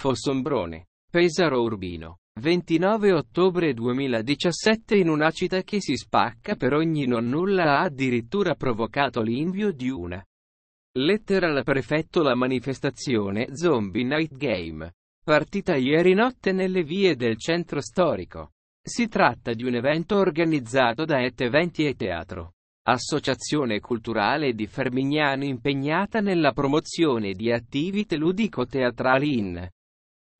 Fossombrone, Pesaro Urbino. 29 ottobre 2017 in una città che si spacca per ogni nonnulla ha addirittura provocato l'invio di una lettera alla prefetto la manifestazione Zombie Night Game, partita ieri notte nelle vie del centro storico. Si tratta di un evento organizzato da Et Eventi e Teatro, associazione culturale di Fermignano impegnata nella promozione di attività ludico-teatrali in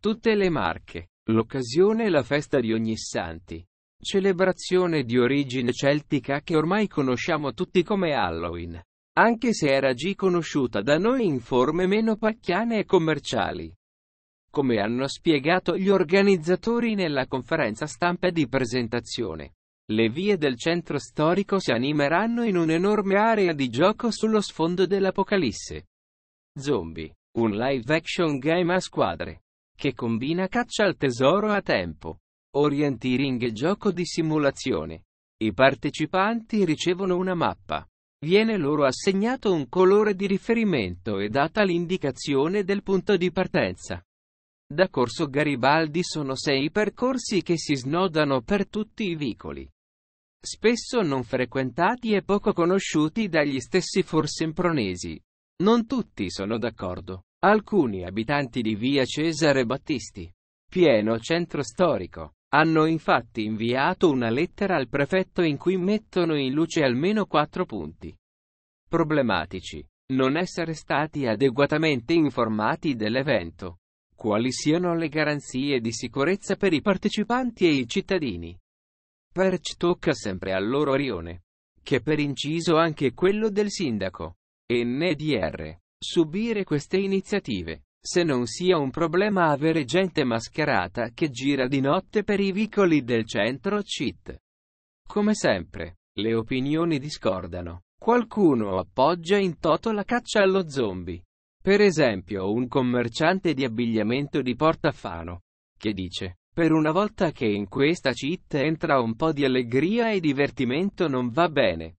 Tutte le Marche. L'occasione è la festa di Ognissanti. Celebrazione di origine celtica che ormai conosciamo tutti come Halloween. Anche se era già conosciuta da noi in forme meno pacchiane e commerciali. Come hanno spiegato gli organizzatori nella conferenza stampa di presentazione. Le vie del centro storico si animeranno in un'enorme area di gioco sullo sfondo dell'Apocalisse. Zombie, un live action game a squadre che combina caccia al tesoro a tempo, orienteering e gioco di simulazione. I partecipanti ricevono una mappa. Viene loro assegnato un colore di riferimento e data l'indicazione del punto di partenza. Da Corso Garibaldi sono sei i percorsi che si snodano per tutti i vicoli. Spesso non frequentati e poco conosciuti dagli stessi forse impronesi. Non tutti sono d'accordo. Alcuni abitanti di via Cesare Battisti, pieno centro storico, hanno infatti inviato una lettera al prefetto in cui mettono in luce almeno quattro punti. Problematici. Non essere stati adeguatamente informati dell'evento. Quali siano le garanzie di sicurezza per i partecipanti e i cittadini? Perch tocca sempre al loro rione, che per inciso anche quello del sindaco. NDR subire queste iniziative, se non sia un problema avere gente mascherata che gira di notte per i vicoli del centro CIT. Come sempre, le opinioni discordano. Qualcuno appoggia in toto la caccia allo zombie. Per esempio un commerciante di abbigliamento di Portafano, che dice, per una volta che in questa CIT entra un po' di allegria e divertimento non va bene.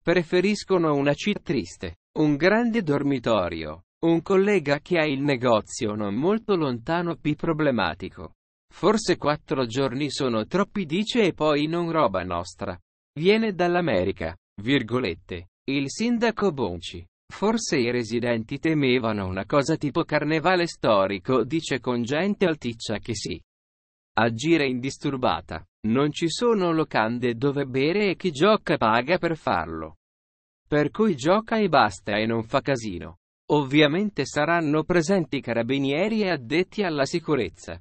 Preferiscono una CIT triste. Un grande dormitorio. Un collega che ha il negozio non molto lontano più problematico. Forse quattro giorni sono troppi dice e poi non roba nostra. Viene dall'America, virgolette. Il sindaco Bonci. Forse i residenti temevano una cosa tipo carnevale storico, dice con gente alticcia che si agire indisturbata. Non ci sono locande dove bere e chi gioca paga per farlo. Per cui gioca e basta e non fa casino. Ovviamente saranno presenti carabinieri e addetti alla sicurezza.